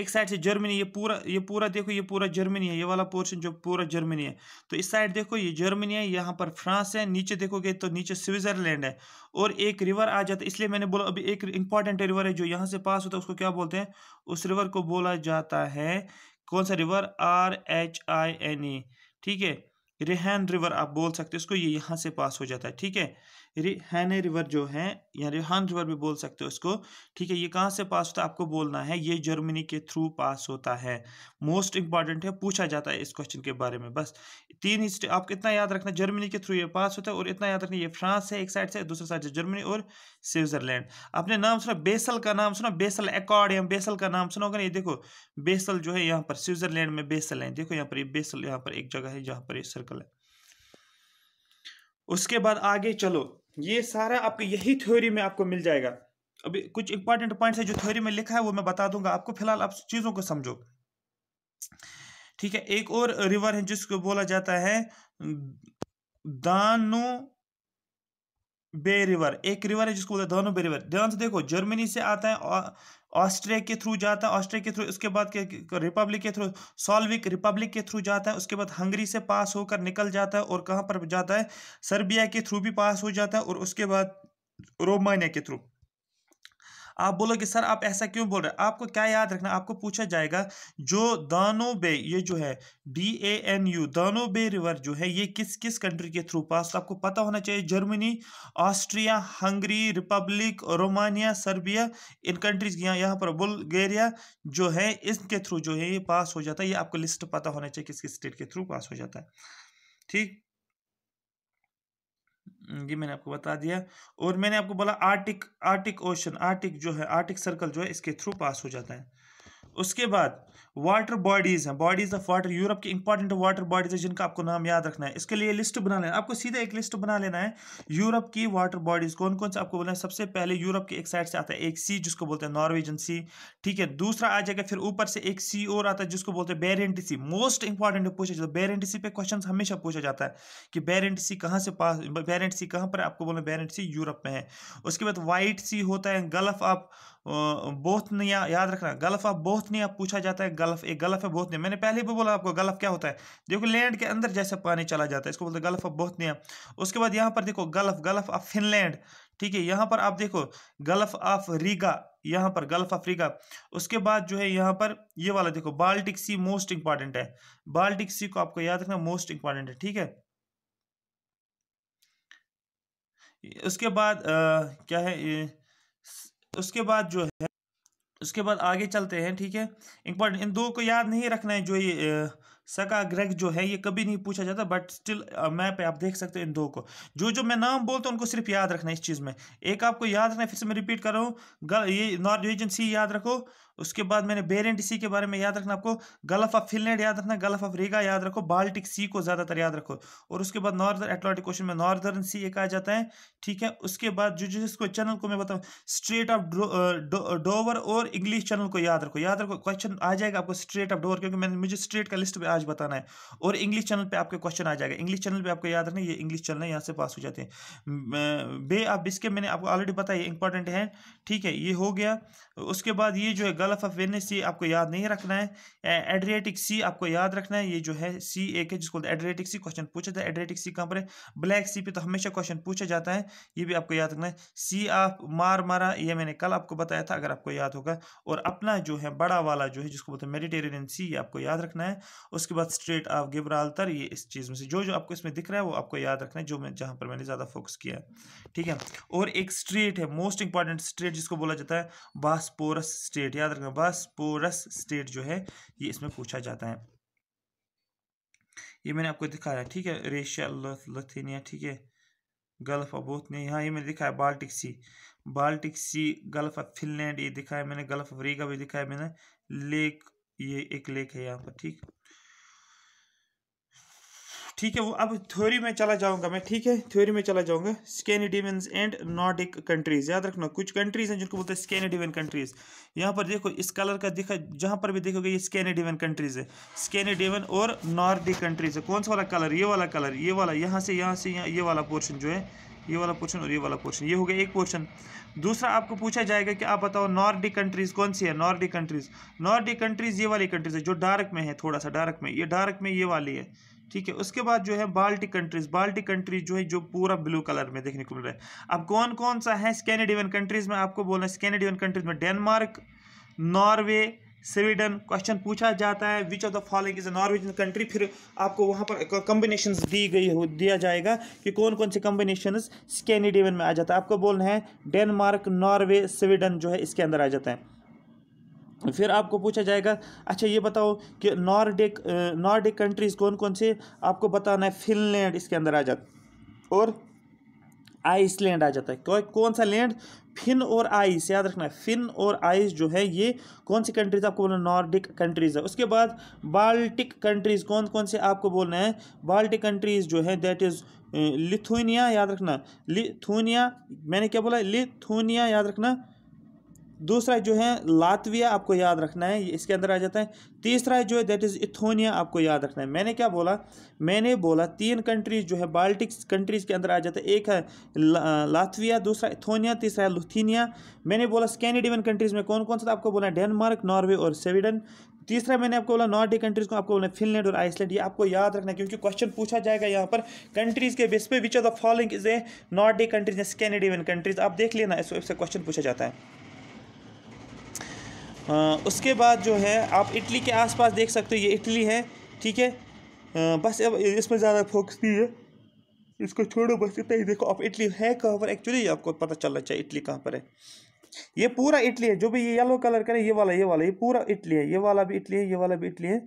एक साइड से जर्मनी ये पूरा ये पूरा देखो ये पूरा जर्मनी है ये वाला पोर्शन जो पूरा जर्मनी है तो इस साइड देखो ये जर्मनी है यहाँ पर फ्रांस है नीचे देखोगे तो नीचे स्विट्जरलैंड है और एक रिवर आ जाता है इसलिए मैंने बोला अभी एक इंपॉर्टेंट रिवर है जो यहाँ से पास होता है उसको क्या बोलते हैं उस रिवर को बोला जाता है कौन सा river R H I N E ठीक है रेहन रिवर आप बोल सकते हो उसको ये यहाँ से पास हो जाता है ठीक है हैन रिवर जो है या रिहान रिवर भी बोल सकते हो उसको ठीक है ये कहाँ से पास होता है आपको बोलना है ये जर्मनी के थ्रू पास होता है मोस्ट इंपॉर्टेंट है पूछा जाता है इस क्वेश्चन के बारे में बस तीन हिस्ट्री आपको इतना याद रखना जर्मनी के थ्रू ये पास होता है और इतना याद रखना ये फ्रांस है एक साइड से दूसरे साइड से जर्मनी और स्विट्जरलैंड आपने नाम सुना बेसल का नाम सुना बेसल एकॉर्ड या बेसल का नाम सुना होगा ये देखो बेसल जो है यहाँ पर स्विट्जरलैंड में बेसल है देखो यहाँ पर ये बेसल यहाँ पर एक जगह है जहाँ पर ये सर्कल है उसके बाद आगे चलो ये सारा आपको यही थ्योरी में आपको मिल जाएगा अभी कुछ इंपॉर्टेंट पॉइंट है जो थ्योरी में लिखा है वो मैं बता दूंगा आपको फिलहाल आप चीज़ों को समझो ठीक है एक और रिवर है जिसको बोला जाता है दानो बे रिवर एक रिवर है जिसको बोलते हैं दोनों बे रिवर ध्यान से देखो जर्मनी से आता है ऑस्ट्रिया के थ्रू जाता है ऑस्ट्रिया के थ्रू उसके बाद रिपब्लिक के थ्रू सॉल्विक रिपब्लिक के थ्रू जाता है उसके बाद हंगरी से पास होकर निकल जाता है और कहाँ पर जाता है सर्बिया के थ्रू भी पास हो जाता है और उसके बाद रोमानिया के थ्रू आप बोलोगे सर आप ऐसा क्यों बोल रहे हैं आपको क्या याद रखना आपको पूछा जाएगा जो दानो बे ये जो है डी ए एन यू दानो बे रिवर जो है ये किस किस कंट्री के थ्रू पास तो आपको पता होना चाहिए Germany Austria Hungary Republic Romania Serbia इन कंट्रीज यहाँ यहाँ पर बुल्गेरिया जो है इसके थ्रू जो है ये पास हो जाता है ये आपको लिस्ट पता होना चाहिए किस किस स्टेट के थ्रू पास हो जाता है ठीक ये मैंने आपको बता दिया और मैंने आपको बोला आर्टिक आर्टिक ओशन आर्टिक जो है आर्टिक सर्कल जो है इसके थ्रू पास हो जाता है उसके बाद वाटर बॉडीज़ हैं बॉडीज़ ऑफ वाटर यूरोप की इंपॉर्टेंट वाटर बॉडीज़ है जिनका आपको नाम याद रखना है इसके लिए लिस्ट बना लेना आपको सीधा एक लिस्ट बना लेना है यूरोप की वाटर बॉडीज़ कौन कौन से आपको बोलना है सबसे पहले यूरोप के एक साइड से आता है एक सी जिसको बोलते हैं नॉर्वेजन सी ठीक है दूसरा आ जाएगा फिर ऊपर से एक सी और आता है जिसको बोलते हैं बेरेंट सी मोस्ट इंपॉर्टेंट पूछा जाता है बेरेंट सी पे क्वेश्चन हमेशा पूछा जाता है कि बेरेंट सी कहाँ से पास बेरेंट सी कहाँ पर आपको बोलना बेरेंट सी यूरोप में है उसके बाद व्हाइट सी होता है गल्फ ऑफ बोथनिया याद रखना गल्फ ऑफ बोथनिया पूछा जाता है गल्फ एक गल्फ है बोथनिया मैंने पहले भी बोला आपको गल्फ क्या होता है देखो लैंड के अंदर जैसे पानी चला जाता है इसको बोलते हैं गल्फ ऑफ बोथनिया उसके बाद यहाँ पर देखो गल्फ गल्फ ऑफ फिनलैंड ठीक है यहाँ पर आप देखो गल्फ ऑफ रीगा यहाँ पर गल्फ अफ्रीका उसके बाद जो है यहाँ पर ये वाला देखो बाल्टिक सी मोस्ट इंपॉर्टेंट है बाल्टिक सी को आपको याद रखना मोस्ट इंपॉर्टेंट है ठीक है उसके बाद आ, क्या है उसके बाद जो है उसके बाद आगे चलते हैं ठीक है इंपॉर्टेंट इन दो को याद नहीं रखना है जो ये सका ग्रेग जो है ये कभी नहीं पूछा जाता बट स्टिल मैप पे आप देख सकते हो इन दो को जो जो मैं नाम बोलता हूँ उनको सिर्फ याद रखना है इस चीज़ में एक आपको याद रखना है फिर से मैं रिपीट कर रहा हूँ ये नॉर्वेजन सी याद रखो उसके बाद मैंने बेरेंट सी के बारे में याद रखना आपको गल्फ ऑफ फिनलैंड याद रखना गल्फ ऑफ रीगा याद रखो बाल्टिक सी को ज़्यादातर याद रखो और उसके बाद नॉर्दर्न एटलांटिक ओशन में नॉर्दर्न सी एक आ जाता है ठीक है उसके बाद जो जिसको चैनल को मैं बताऊँ स्ट्रेट ऑफ डोवर और इंग्लिश चैनल को याद रखो याद रखो क्वेश्चन आ जाएगा आपको स्ट्रेट ऑफ डोवर क्योंकि मैंने मुझे स्ट्रेट का लिस्ट भी आज बताना है और इंग्लिश चैनल पर आपके क्वेश्चन आ जाएगा इंग्लिश चैनल पर आपको याद रखना ये इंग्लिश चैनल यहाँ से पास हो जाते हैं बे आप इसके मैंने आपको ऑलरेडी बताया इंपॉर्टेंट है ठीक है ये हो गया उसके बाद ये जो है गल्फ ऑफ वेनिस ये आपको याद नहीं रखना है एड्रियाटिक सी आपको याद रखना है ये जो है सी एक है जिसको एड्रियाटिक सी क्वेश्चन पूछा जाता है एड्रियाटिक सी कहाँ पर है ब्लैक सी पे तो हमेशा क्वेश्चन पूछा जाता है ये भी आपको याद रखना है सी ऑफ मार मारा ये मैंने कल आपको बताया था अगर आपको याद होगा और अपना जो है बड़ा वाला जो है जिसको बोलते हैं मेडिटेरेनियन सी ये आपको याद रखना है उसके बाद स्ट्रेट ऑफ गिब्राल्तर ये इस चीज़ में से जो जो आपको इसमें दिख रहा है वो आपको याद रखना है जो मैं जहाँ पर मैंने ज़्यादा फोकस किया है ठीक है और एक स्ट्रेट है मोस्ट इंपॉर्टेंट स्ट्रेट जिसको बोला जाता है बासपोरस स्ट्रेट याद गवास्पोरस स्टेट जो है ये इसमें पूछा जाता है ये मैंने आपको दिखाया है ठीक है रेशिया लथेनिया ठीक है गल्फ अबोथ ने यहाँ ये मैंने दिखा है Baltic Sea Baltic Sea Gulf of Finland ये दिखाया मैंने गल्फ ऑफ रीगा भी दिखाया मैंने लेक ये एक लेक है यहाँ पर ठीक है ठीक है वो अब थ्योरी में चला जाऊंगा मैं ठीक है थ्योरी में चला जाऊंगा स्कैनिडेवियन एंड नॉर्डिक कंट्रीज याद रखना कुछ कंट्रीज हैं जिनको बोलते हैं स्कैनिडेवियन कंट्रीज यहाँ पर देखो इस कलर का दिखा जहाँ पर भी देखोगे ये स्कैनिडेवियन कंट्रीज है स्कैनिडेवियन और नॉर्डिक कंट्रीज है कौन सा वाला कलर ये वाला कलर ये वाला यहाँ से यहाँ से यहाँ ये वाला पोर्शन जो है ये वाला पोर्शन और ये वाला पोर्शन ये हो गया एक पोर्शन दूसरा आपको पूछा जाएगा कि आप बताओ नॉर्डिक कंट्रीज़ कौन सी है नॉर्डिक कंट्रीज़ नॉर्डिक कंट्रीज़ ये वाली कंट्रीज़ है जो डार्क में है थोड़ा सा डार्क में ये डार्क में ये वाली है ठीक है उसके बाद जो है बाल्टिक कंट्रीज बाल्टिक कंट्रीज जो है जो पूरा ब्लू कलर में देखने को मिल रहा है अब कौन कौन सा है स्कैंडिनेवियन कंट्रीज में आपको बोलना है स्कैंडिनेवियन कंट्रीज में डेनमार्क नॉर्वे स्वीडन क्वेश्चन पूछा जाता है which of the following is a Norwegian country फिर आपको वहाँ पर कॉम्बिनेशन दी गई हो दिया जाएगा कि कौन कौन से कॉम्बिनेशन स्कैंडिनेवियन में आ जाता है आपको बोलना है डेनमार्क नॉर्वे स्वीडन जो है इसके अंदर आ जाता है फिर आपको पूछा जाएगा अच्छा ये बताओ कि नॉर्डिक नॉर्डिक कंट्रीज़ कौन कौन से आपको बताना है फिनलैंड इसके अंदर आ जाता और आइसलैंड आ जाता है कौन सा लैंड फिन और आइस याद रखना है फिन और आइस जो है ये कौन सी कंट्रीज आपको बोलना नॉर्डिक कंट्रीज है उसके बाद बाल्टिक कंट्रीज कौन कौन से आपको बोलना है बाल्टिक कंट्रीज जो है दैट इज़ लिथुनिया याद रखना लिथुनिया मैंने क्या बोला लिथुनिया याद रखना दूसरा जो है लातविया आपको याद रखना है इसके अंदर आ जाता है तीसरा जो है दैट इज़ इथोनिया आपको याद रखना है मैंने क्या बोला मैंने बोला तीन कंट्रीज जो है बाल्टिक्स कंट्रीज़ के अंदर आ जाता है एक है लातविया दूसरा इथोनिया तीसरा है लुथीनिया मैंने बोला स्कैंडिनेवियन कंट्रीज़ में कौन कौन सा था तो आपको बोला डेनमार्क नॉर्वे और स्वीडन तीसरा मैंने आपको बोला नॉर्डिक कंट्रीज़ को आपको बोला फिनलैंड और आइसलैंड ये आपको याद रखना क्योंकि क्वेश्चन पूछा जाएगा यहाँ पर कंट्रीज़ के बेस पे which of the following is a Nordic countries या स्कैंडिनेवियन कंट्रीज़ आप देख लेना इस से क्वेश्चन पूछा जाता है उसके बाद जो है आप इटली के आसपास देख सकते हो ये इटली है ठीक है बस अब इसमें ज़्यादा फोकस नहीं है इसको छोड़ो बस इतना ही देखो आप इटली है कहाँ पर एक्चुअली आपको पता चलना चाहिए इटली कहाँ पर है ये पूरा इटली है जो भी ये येलो कलर करें ये वाला ये वाला ये पूरा इटली है ये वाला भी इटली है ये वाला भी इटली है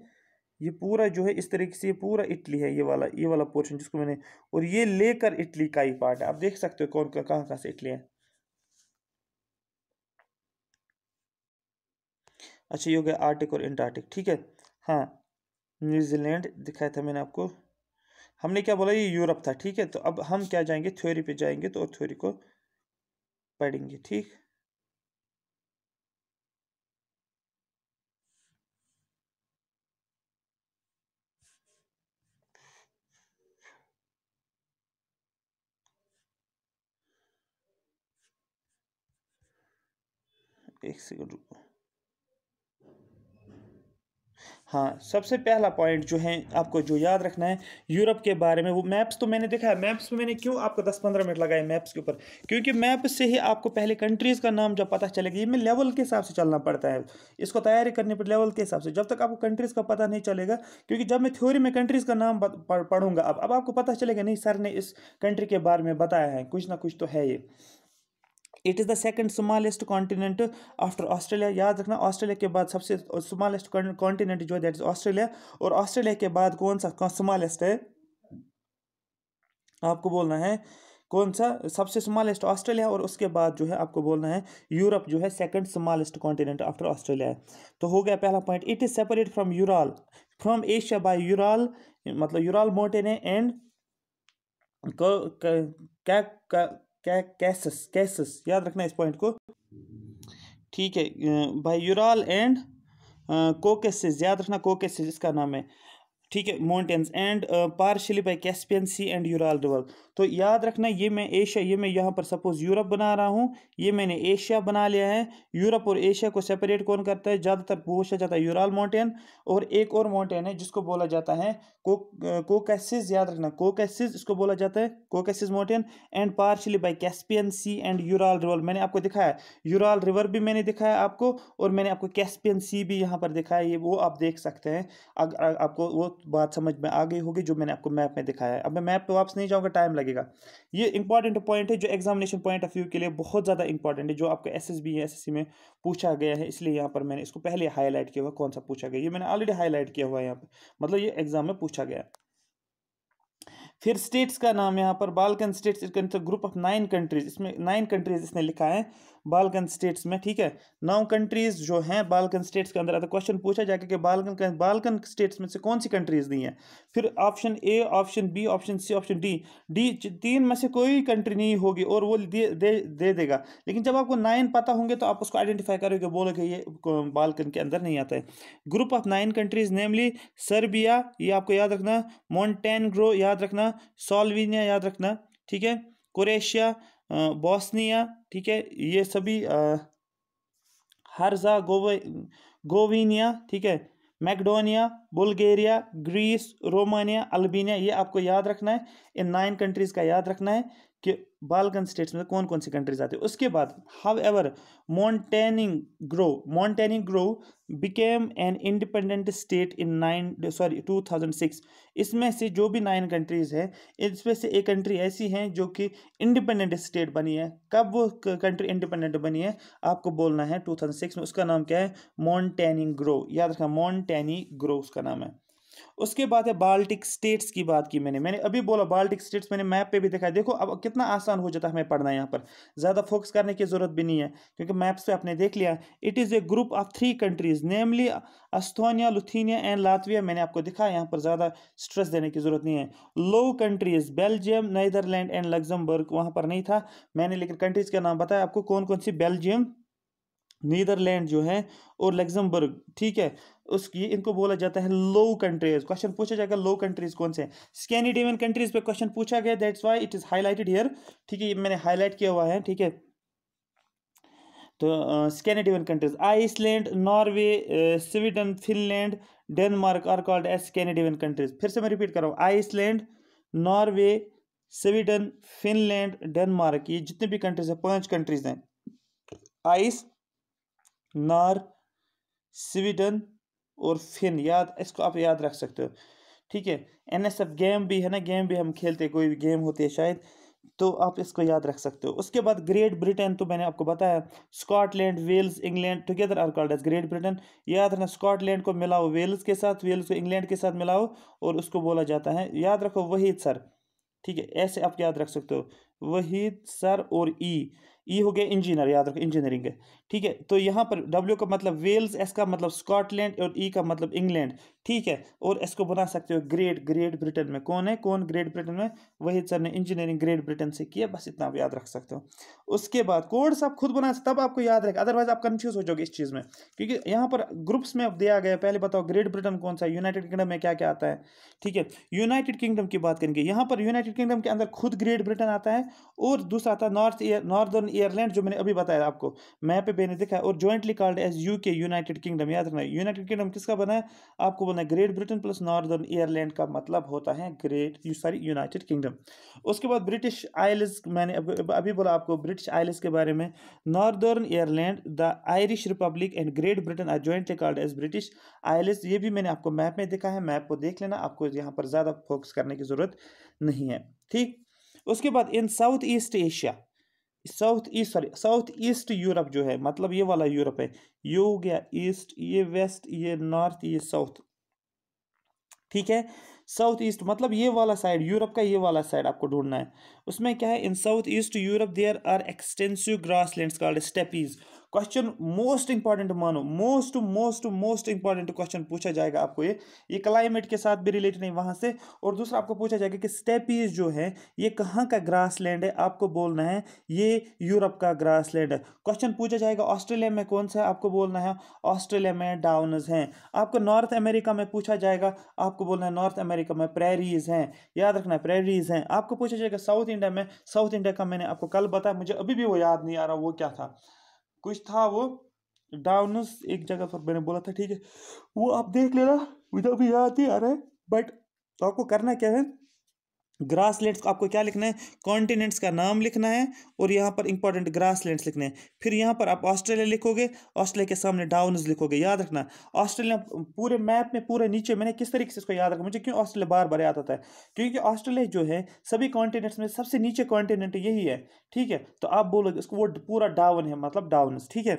ये पूरा जो है इस तरीके से ये पूरा इटली है ये वाला ये वाला पोर्शन जिसको मैंने और ये लेकर इटली का ही पार्ट है आप देख सकते हो कौन कहाँ कहाँ से इटली है अच्छा ये हो गया आर्टिक और एंटार्टिक ठीक है हाँ न्यूजीलैंड दिखाया था मैंने आपको हमने क्या बोला ये यूरोप था ठीक है तो अब हम क्या जाएंगे थ्योरी पे जाएंगे तो और थ्योरी को पढ़ेंगे ठीक एक सेकंड रुको हाँ सबसे पहला पॉइंट जो है आपको जो याद रखना है यूरोप के बारे में वो मैप्स तो मैंने देखा है मैप्स में मैंने क्यों आपको दस पंद्रह मिनट लगाए मैप्स के ऊपर क्योंकि मैप से ही आपको पहले कंट्रीज़ का नाम जब पता चलेगा ये में लेवल के हिसाब से चलना पड़ता है इसको तैयारी करने पर लेवल के हिसाब से जब तक आपको कंट्रीज़ का पता नहीं चलेगा क्योंकि जब मैं थ्योरी में कंट्रीज़ का नाम पढ़ूंगा अब अब आपको पता चलेगा नहीं सर ने इस कंट्री के बारे में बताया है कुछ ना कुछ तो है ये it is the second smallest continent after Australia याद रखना ऑस्ट्रेलिया के बाद सबसे स्मॉलेस्ट कॉन्टिनेंट जो है दैट इज ऑस्ट्रेलिया और ऑस्ट्रेलिया के बाद कौन सा स्मॉलेस्ट है आपको बोलना है कौन सा सबसे स्मॉलेस्ट ऑस्ट्रेलिया और उसके बाद जो है आपको बोलना है यूरोप जो है second smallest continent after Australia तो हो गया पहला point it is separate from Ural from Asia by Ural मतलब यूराल माउंटेन है एंड कै कैसस कैसस याद रखना इस पॉइंट को ठीक है यूराल एंड कोकेसिस याद रखना कोकेसिस इसका नाम है ठीक है mountains and partially by Caspian Sea and Ural River तो याद रखना ये मैं एशिया ये मैं यहाँ पर सपोज़ यूरोप बना रहा हूँ ये मैंने एशिया बना लिया है यूरोप और एशिया को सेपरेट कौन करता है ज़्यादातर पूछा जाता है यूराल माउंटेन और एक और माउंटेन है जिसको बोला जाता है को कोकैसिस याद रखना कोकैसिस इसको बोला जाता है Caucasus mountain and partially by Caspian Sea and Ural River मैंने आपको दिखाया यूराल रिवर भी मैंने दिखाया आपको और मैंने आपको कैसपियन सी भी यहाँ पर दिखाया ये वो आप देख सकते हैं अगर आपको वो बात समझ में आ गई होगी जो मैंने आपको मैप में दिखाया है अब मैं मैप पर वापस नहीं जाऊँगा टाइम लगे लगेगा ये इंपॉर्टेंट पॉइंट है जो एग्जामिनेशन पॉइंट ऑफ व्यू के लिए बहुत ज़्यादा इंपॉर्टेंट है जो आपको एस एस बी एस में पूछा गया है इसलिए यहाँ पर मैंने इसको पहले हाईलाइट किया हुआ कौन सा पूछा गया ये मैंने ऑलरेडी हाईलाइट किया हुआ है यहाँ पर मतलब ये एग्जाम में पूछा गया फिर स्टेट्स का नाम यहाँ पर Balkan States group of nine countries इसमें नाइन कंट्रीज इसने लिखा है बालकन स्टेट्स में ठीक है नौ कंट्रीज जो हैं बालकन स्टेट्स के अंदर आता क्वेश्चन पूछा जाके कि बालकन बालकन स्टेट्स में से कौन सी कंट्रीज नहीं है फिर option A option B option C option D D तीन में से कोई कंट्री नहीं होगी और वो दे, दे, दे देगा लेकिन जब आपको नाइन पता होंगे तो आप उसको आइडेंटिफाई करोगे बोलोगे ये बालकन के अंदर नहीं आता है group of nine countries namely Serbia ये आपको याद रखना मॉन्टेनग्रो याद रखना सोलविनिया याद रखना ठीक है क्रोएशिया बॉस्निया ठीक है ये सभी हरजा गोव गोविनिया ठीक है Macedonia Bulgaria Greece Romania Albania ये आपको याद रखना है इन नाइन कंट्रीज़ का याद रखना है कि बालकन स्टेट्स में कौन कौन सी कंट्रीज आती है उसके बाद however Montenegro Montenegro became an independent state in nine sorry two thousand six इसमें से जो भी नाइन कंट्रीज़ हैं इसमें से एक कंट्री ऐसी हैं जो कि इंडिपेंडेंट स्टेट बनी है कब वो कंट्री इंडिपेंडेंट बनी है आपको बोलना है टू थाउजेंड सिक्स में उसका नाम क्या है मॉन्टेनिंग ग्रो याद रखना मॉन्टेनी ग्रो उसका नाम है उसके बाद है बाल्टिक स्टेट्स की बात की मैंने मैंने अभी बोला बाल्टिक स्टेट्स मैंने मैप पे भी देखा है देखो अब कितना आसान हो जाता है हमें पढ़ना यहाँ पर ज़्यादा फोकस करने की ज़रूरत भी नहीं है क्योंकि मैप्स पे आपने देख लिया it is a group of three countries namely Estonia Lithuania and Latvia मैंने आपको दिखा यहाँ पर ज़्यादा स्ट्रेस देने की ज़रूरत नहीं है low countries Belgium Netherlands and Luxembourg वहाँ पर नहीं था मैंने लेकिन कंट्रीज़ का नाम बताया आपको कौन कौन सी बेल्जियम नीदरलैंड जो है और लग्जमबर्ग ठीक है उस ये इनको बोला जाता है लो कंट्रीज क्वेश्चन पूछा जाएगा लो कंट्रीज कौन से हैं स्कैंडिनेवियन कंट्रीज पे क्वेश्चन पूछा गया that's why it is highlighted here ठीक है ये मैंने हाईलाइट किया हुआ है ठीक है तो Scandinavian countries Iceland Norway Sweden Finland Denmark are called as Scandinavian countries फिर से मैं रिपीट कर रहा हूँ Iceland Norway Sweden Finland Denmark ये जितने भी कंट्रीज हैं पांच कंट्रीज हैं आइस नार स्वीडन और फिन याद इसको आप याद रख सकते हो ठीक है एन एस एफ गेम भी है ना गेम भी हम खेलते कोई भी गेम होती है शायद तो आप इसको याद रख सकते हो उसके बाद ग्रेट ब्रिटेन तो मैंने आपको बताया Scotland Wales England together are called as Great Britain याद रखना स्कॉटलैंड को मिलाओ वेल्स के साथ वेल्स को इंग्लैंड के साथ मिलाओ और उसको बोला जाता है याद रखो वहीद सर ठीक है ऐसे आप याद रख सकते हो वहीद सर और ई ई हो गया इंजीनियर याद रखो इंजीनियरिंग है ठीक है तो यहाँ पर डब्ल्यू का मतलब वेल्स एस का मतलब स्कॉटलैंड और ई e का मतलब इंग्लैंड ठीक है और इसको बना सकते हो ग्रेट ग्रेट ब्रिटेन में कौन है कौन ग्रेट ब्रिटेन में वही सर ने इंजीनियरिंग ग्रेट ब्रिटेन से किया बस इतना आप याद रख सकते हो उसके बाद कोड्स आप खुद बना सकते तब आपको याद रखें अदरवाइज आप कन्फ्यूज हो जाओगे इस चीज़ में क्योंकि यहाँ पर ग्रुप्स में दिया गया पहले बताओ ग्रेट ब्रिटेन कौन सा यूनाइटेड किंगडम में क्या क्या आता है ठीक है यूनाइटेड किंगडम की बात करेंगे यहाँ पर यूनाइटेड किंगडम के अंदर खुद ग्रेट ब्रिटेन आता है और दूसरा आता है नॉर्थ नॉर्दर्न एयरलैंड जो मैंने अभी बताया आपको मैप मैंने देखा और jointly called as U K United Kingdom याद रखना यूनाइटेड किंगडम किसका बना है आपको बोलना है Great Britain plus Northern Ireland का मतलब होता है ग्रेट सॉरी यूनाइटेड किंगडम उसके बाद ब्रिटिश आइल्स मैंने अभी बोला आपको ब्रिटिश आइल्स के बारे में Northern Ireland the Irish Republic and Great Britain are jointly called as British Isles ये भी मैंने आपको मैप में देखा है मैप को देख लेना आपको यहाँ पर ज़्यादा फोकस करने की ज़रूरत नहीं है ठीक उसके बाद in south east Asia south east sorry south east Europe जो है मतलब ये वाला यूरोप है ये हो गया ईस्ट ये वेस्ट ये नॉर्थ ये साउथ ठीक है साउथ ईस्ट मतलब ये वाला साइड यूरोप का ये वाला साइड आपको ढूंढना है उसमें क्या है in south east Europe there are extensive grass land called steppes question most important मानो most most most important question पूछा जाएगा आपको ये ये क्लाइमेट के साथ भी रिलेटेड नहीं वहां से और दूसरा आपको पूछा जाएगा कि स्टेपीज जो है ये कहाँ का ग्रास लैंड है आपको बोलना है ये यूरोप का ग्रास लैंड है क्वेश्चन पूछा जाएगा ऑस्ट्रेलिया में कौन सा है आपको बोलना है ऑस्ट्रेलिया में डाउनज हैं आपको नॉर्थ अमेरिका में पूछा जाएगा आपको बोलना है नॉर्थ अमेरिका में प्रेरीज हैं याद रखना है प्रेरीज हैं आपको पूछा जाएगा साउथ इंडिया में साउथ इंडिया का मैंने आपको कल बताया मुझे अभी भी वो याद नहीं आ रहा वो क्या था कुछ था वो डाउनस एक जगह पर मैंने बोला था ठीक है वो आप देख लेना मुझे अभी याद ही आ रहा है बट आपको करना क्या है ग्रास लैंड को आपको क्या लिखना है कॉन्टिनेंट्स का नाम लिखना है और यहाँ पर इंपॉर्टेंट ग्रास लैंड्स लिखने हैं फिर यहाँ पर आप ऑस्ट्रेलिया लिखोगे ऑस्ट्रेलिया के सामने डाउन लिखोगे याद रखना ऑस्ट्रेलिया पूरे मैप में पूरे नीचे मैंने किस तरीके से इसको याद रखा मुझे क्यों ऑस्ट्रेलिया बार बार याद आता है क्योंकि ऑस्ट्रेलिया जो है सभी कॉन्टिनेंट्स में सबसे नीचे कॉन्टिनेंट यही है ठीक है तो आप बोलोगे इसको वो पूरा डाउन है मतलब डाउन ठीक है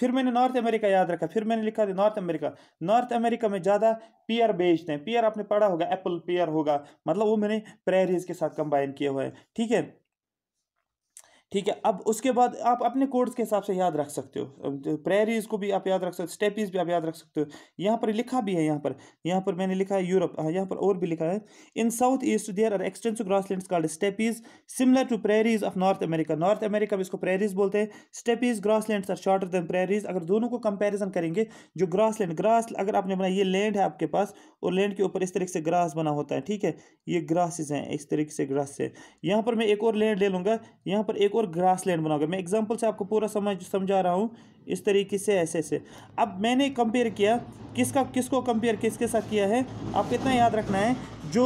फिर मैंने नॉर्थ अमेरिका याद रखा फिर मैंने लिखा था नॉर्थ अमेरिका नॉर्थ अमेरिका में ज़्यादा पियर बेचते हैं पियर आपने पढ़ा होगा एप्पल पियर होगा मतलब वो मैंने प्रेरीज के साथ कंबाइन किया हुआ है ठीक है ठीक है अब उसके बाद आप अपने कोड्स के हिसाब से याद रख सकते हो प्रेरीज को भी आप याद रख सकते हो स्टेपीज भी आप याद रख सकते हो यहाँ पर लिखा भी है यहाँ पर यहाँ पर मैंने लिखा है यूरोप हाँ, यहाँ पर और भी लिखा है in south east there are extensive grasslands called steppes similar to prairies of North America North America में इसको प्रेरीज बोलते हैं steppes land are shorter than prairies अगर दोनों को कंपेरिजन करेंगे जो लैंड ग्रास अगर आपने बनाया ये लैंड है आपके पास और लैंड के ऊपर इस तरीके से ग्रास बना होता है ठीक है ये ग्रासेज हैं इस तरीके से ग्रास से यहाँ पर मैं एक और लैंड ले लूँगा यहाँ पर एक और और ग्रास लैंड बनाओगे मैं एग्जांपल से आपको पूरा समझ समझा रहा हूँ इस तरीके से ऐसे ऐसे अब मैंने कंपेयर किया किसका किसको कंपेयर किसके साथ किया है आपको इतना याद रखना है जो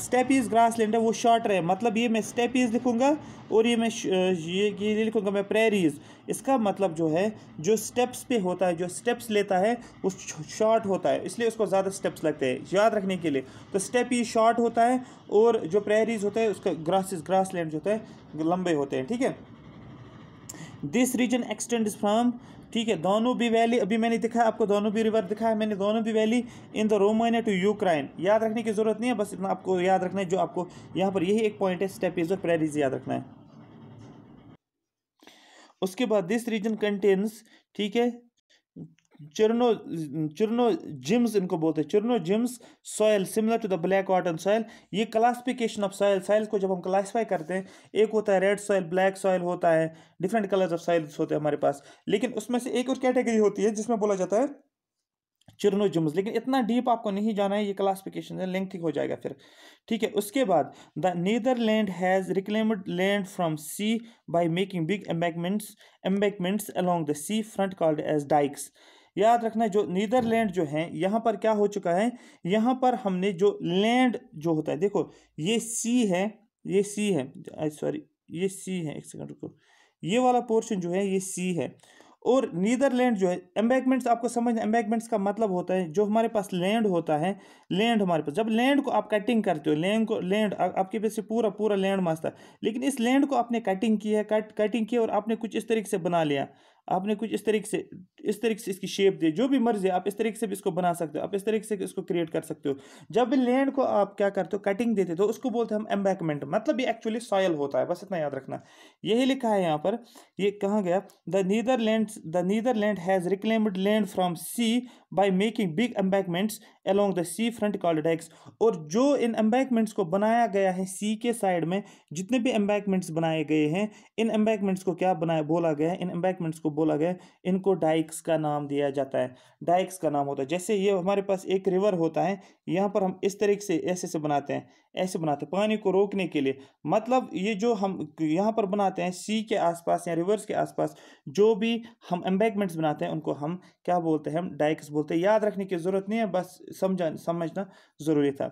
स्टेपीज़ ग्रास लैंड है वो शॉर्ट है मतलब ये मैं स्टेपीज़ लिखूँगा और ये मैं ये ये लिखूँगा मैं प्रेरीज़ इसका मतलब जो है जो स्टेप्स पे होता है जो स्टेप्स लेता है वो शॉर्ट होता है इसलिए उसको ज़्यादा स्टेप्स लगते हैं याद रखने के लिए तो स्टेप ही शॉर्ट होता है और जो प्रेरीज़ होता है उसका ग्रासेस ग्रास लैंड जो होता है लंबे होते हैं ठीक है दिस रीजन एक्सटेंड फ्राम ठीक है दोनों भी वैली अभी मैंने दिखाया आपको दोनों भी रिवर दिखाया मैंने दोनों भी valley in the Romania to Ukraine याद रखने की ज़रूरत नहीं है बस इतना आपको याद रखना है जो आपको यहाँ पर यही एक पॉइंट है स्टेप इज और प्रेरिज याद रखना है उसके बाद दिस रीजन कंटेन्स ठीक है चिरनो चिरनो जिम्स इनको बोलते हैं chernozems soil similar to the black water soil ये क्लासिफिकेशन ऑफ सॉयल सॉयल को जब हम क्लासीफाई करते हैं एक होता है रेड सॉयल ब्लैक सॉयल होता है डिफरेंट कलर्स ऑफ सॉयल्स होते हैं हमारे पास लेकिन उसमें से एक और कैटेगरी होती है जिसमें बोला जाता है जिम्स लेकिन इतना डीप आपको नहीं जाना है ये क्लासिफिकेशन है लेंथ हो जाएगा फिर ठीक है उसके बाद the Netherlands has reclaimed land from sea by making big embankments embankments along the sea front called as dykes याद रखना जो नीदरलैंड जो है यहाँ पर क्या हो चुका है यहाँ पर हमने जो लैंड जो होता है देखो ये सी है ये सी है सॉरी ये सी है एक सेकंड रुको ये वाला पोर्शन जो है ये सी है और नीदरलैंड जो है एम्बैकमेंट्स आपको समझ एम्बैकमेंट्स का मतलब होता है जो हमारे पास लैंड होता है लैंड हमारे पास जब लैंड को आप कटिंग करते हो लैंड को लैंड आपके पास से पूरा पूरा लैंड मास्ता है लेकिन इस लैंड को आपने कटिंग की है कट कटिंग की और आपने कुछ इस तरीके से बना लिया आपने कुछ इस तरीके से इस तरीके से इसकी शेप दी जो भी मर्जी आप इस तरीके से भी इसको बना सकते हो आप इस तरीके से इसको क्रिएट कर सकते हो जब भी लैंड को आप क्या करते हो कटिंग देते तो उसको बोलते हैं हम एम्बैकमेंट मतलब ये एक्चुअली सॉयल होता है बस इतना याद रखना यही लिखा है यहाँ पर ये कहाँ गया the Netherlands the Netherlands has reclaimed land from sea by making big embankments along the sea front called dykes और जो इन एम्बैकमेंट्स को बनाया गया है सी के साइड में जितने भी एम्बैकमेंट्स बनाए गए हैं इन एम्बैकमेंट्स को क्या बनाया बोला गया है इन एम्बैकमेंट्स को बोला गया इनको डाइक्स का नाम दिया जाता है डाइक्स का नाम होता है जैसे ये हमारे पास एक रिवर होता है यहाँ पर हम इस तरीके से ऐसे से बनाते हैं ऐसे बनाते हैं पानी को रोकने के लिए मतलब ये जो हम यहाँ पर बनाते हैं सी के आसपास या रिवर्स के आसपास जो भी हम एम्बैकमेंट्स बनाते हैं उनको हम क्या बोलते हैं हम डाइक्स बोलते हैं याद रखने की ज़रूरत नहीं है बस समझा समझना ज़रूरी था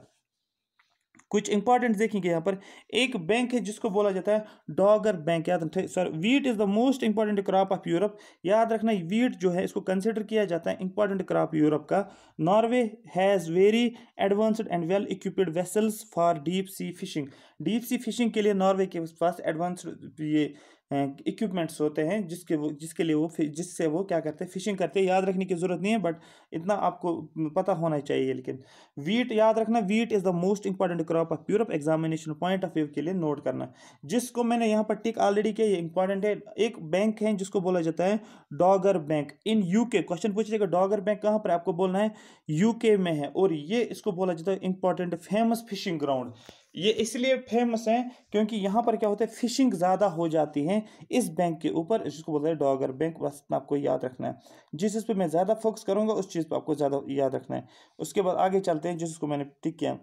कुछ इंपॉर्टेंट देखेंगे यहाँ पर एक बैंक है जिसको बोला जाता है डॉगर बैंक याद रखें sir wheat is the most important crop of Europe याद रखना वीट जो है इसको कंसिडर किया जाता है इंपॉर्टेंट क्रॉप यूरोप का Norway has very advanced and well equipped vessels for deep sea fishing deep sea fishing के लिए नॉर्वे के पास एडवांसड ये इक्विपमेंट्स होते हैं जिसके वो जिसके लिए वो जिससे वो क्या करते हैं फिशिंग करते हैं याद रखने की ज़रूरत नहीं है बट इतना आपको पता होना चाहिए लेकिन वीट याद रखना wheat is the most important crop of Europe examination point of view के लिए नोट करना जिसको मैंने यहाँ पर टिक ऑलरेडी किया ये इंपॉर्टेंट है एक बैंक है जिसको बोला जाता है Dogger bank in UK question पूछ लेगा डॉगर बैंक कहाँ पर आपको बोलना है यूके में है और ये इसको बोला जाता है इंपॉर्टेंट फेमस फिशिंग ग्राउंड ये इसलिए फेमस हैं क्योंकि यहाँ पर क्या होता है फिशिंग ज़्यादा हो जाती है इस बैंक के ऊपर जिसको बोलते हैं डॉगर बैंक बस इतना आपको याद रखना है जिस चीज़ पर मैं ज़्यादा फोकस करूँगा उस चीज़ पर आपको ज़्यादा याद रखना है उसके बाद आगे चलते हैं जिसको मैंने टिक किया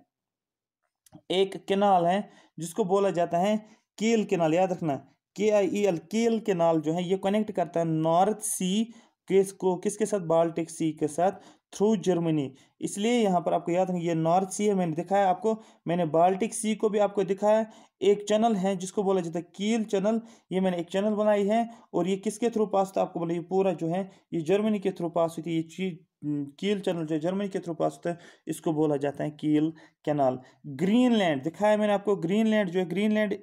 एक केनाल है जिसको बोला जाता है केल केनाल याद रखना के आई ई एल केल केनाल जो है ये कनेक्ट करता है नॉर्थ सी किस को किसके साथ बाल्टिक सी के साथ थ्रू जर्मनी इसलिए यहाँ पर आपको याद रखें ये नॉर्थ सी है मैंने दिखाया आपको मैंने बाल्टिक सी को भी आपको दिखाया एक चैनल है जिसको बोला जाता है कील चैनल ये मैंने एक चैनल बनाई है और ये किसके थ्रू पास था आपको बोला मतलब ये पूरा जो है ये जर्मनी के थ्रू पास हुई थी ये चीज कील चैनल जो जर्मनी के थ्रू पास होता है इसको बोला जाता है कील कैनाल ग्रीनलैंड दिखाया मैंने आपको ग्रीनलैंड जो है Greenland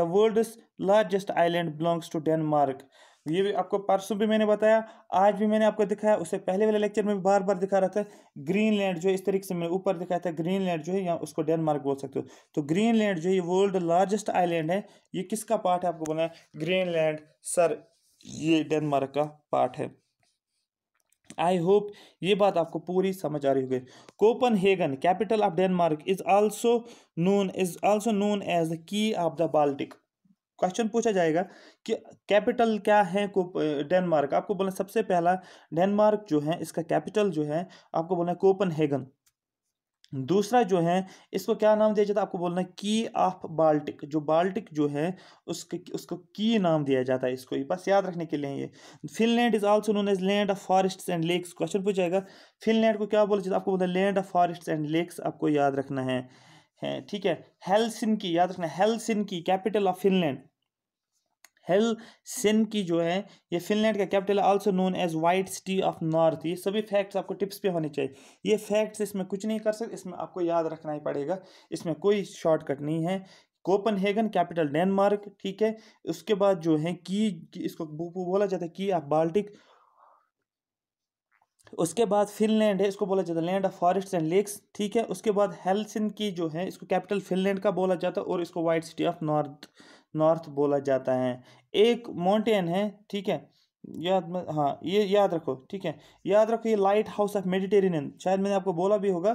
the world largest island belongs to Denmark ये भी आपको परसों भी मैंने बताया आज भी मैंने आपको दिखाया उससे पहले वाले लेक्चर में भी बार बार दिखा रहा था ग्रीनलैंड जो इस तरीके से मैंने ऊपर दिखाया था ग्रीनलैंड जो है या उसको डेनमार्क बोल सकते हो तो ग्रीनलैंड जो है ये वर्ल्ड लार्जेस्ट आइलैंड है ये किसका पार्ट है आपको बोला ग्रीनलैंड सर ये डेनमार्क का पार्ट है आई होप ये बात आपको पूरी समझ आ रही होगी Copenhagen capital of Denmark is also known is also known as the key of the Baltic question पूछा जाएगा कि कैपिटल क्या है को डेनमार्क आपको बोलना सबसे पहला डेनमार्क जो है इसका कैपिटल जो है आपको बोलना है कोपन हेगन दूसरा जो है इसको क्या नाम दिया जाता है आपको बोलना है की ऑफ बाल्टिक जो बाल्टिक जो है उसके उसको की नाम दिया जाता है इसको बस याद रखने के लिए ये Finland is also known as land of forest and lakes question पूछेगा फिनलैंड को क्या बोला जाता है आपको बोलना है land of forest and lakes आपको याद रखना है है ठीक है हेलसिन की याद रखना हेलसिन की कैपिटल ऑफ फिनलैंड हेल की जो है ये फिनलैंड का capital also known as white city of north ये सभी फैक्ट्स आपको टिप्स पे होने चाहिए ये फैक्ट्स इसमें कुछ नहीं कर सकते इसमें आपको याद रखना ही पड़ेगा इसमें कोई शॉर्टकट नहीं है कोपनहेगन कैपिटल डेनमार्क ठीक है उसके बाद जो है की इसको बोला जाता है की ऑफ बाल्टिक उसके बाद फिनलैंड है इसको बोला जाता है land of forest and lakes ठीक है उसके बाद हेलसिन की जो है इसको कैपिटल फिनलैंड का बोला जाता है और इसको white city of north north बोला जाता है एक माउंटेन है ठीक है याद में हाँ ये याद रखो ठीक है याद रखो ये लाइट हाउस ऑफ मेडिटेरेनियन शायद मैंने आपको बोला भी होगा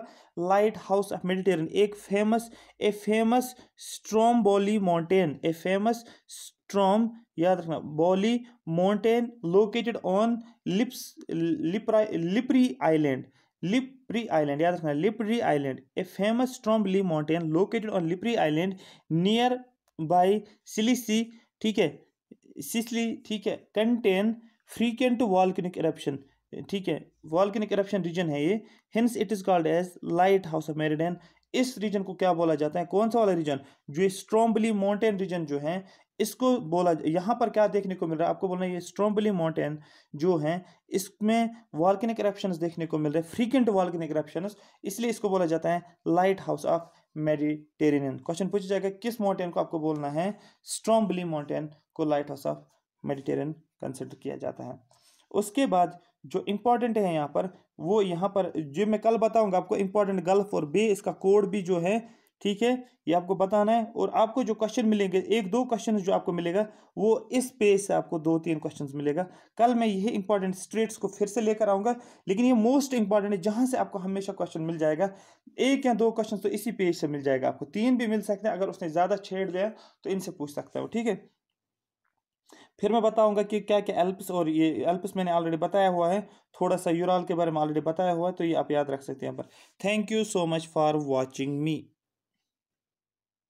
लाइट हाउस ऑफ मेडिटेरेनियन एक famous a famous Stromboli mountain a famous स्ट्रोम याद रखना बॉली mountain located on lips लिप्रा लिप्री island लिप्री island याद रखना लिप्री island a famous स्ट्रॉम्बली mountain located on लिप्री island near by सिलिसी ठीक है सिसली ठीक है कंटेन फ्रीकेंट वॉल्कनिक इरप्शन ठीक है वॉल्कनिक इरप्शन रीजन है ये hence it is called as light house of Mediterranean इस रीजन को क्या बोला जाता है कौन सा वाला रीजन जो स्ट्रॉम्बली माउंटेन रीजन जो है इसको बोला यहाँ पर क्या देखने को मिल रहा है आपको बोलना ये स्ट्रोम्बली माउंटेन जो है इसमें वॉल्कनिक करप्शन देखने को मिल रहे हैं फ्रीकेंट वॉल्कनिक करप्शन इसलिए इसको बोला जाता है light house of Mediterranean question पूछा जाएगा किस माउंटेन को आपको बोलना है स्ट्रोम्बली माउंटेन को light house of Mediterranean consider किया जाता है उसके बाद जो इम्पॉर्टेंट है यहाँ पर वो यहाँ पर जो मैं कल बताऊँगा आपको इम्पॉर्टेंट गल्फ और बे इसका कोड भी जो है ठीक है ये आपको बताना है और आपको जो क्वेश्चन मिलेंगे एक दो क्वेश्चन जो आपको मिलेगा वो इस पेज से आपको दो तीन क्वेश्चन मिलेगा कल मैं यही इंपॉर्टेंट स्ट्रेट्स को फिर से लेकर आऊँगा लेकिन ये मोस्ट इंपॉर्टेंट है जहाँ से आपको हमेशा क्वेश्चन मिल जाएगा एक या दो क्वेश्चन तो इसी पेज से मिल जाएगा आपको तीन भी मिल सकते हैं अगर उसने ज़्यादा छेड़ दिया तो इनसे पूछ सकता हो ठीक है फिर मैं बताऊंगा कि क्या क्या एल्प्स और ये एल्प्स मैंने ऑलरेडी बताया हुआ है थोड़ा सा यूराल के बारे में ऑलरेडी बताया हुआ है तो ये आप याद रख सकते हैं यहाँ पर thank you so much for watching me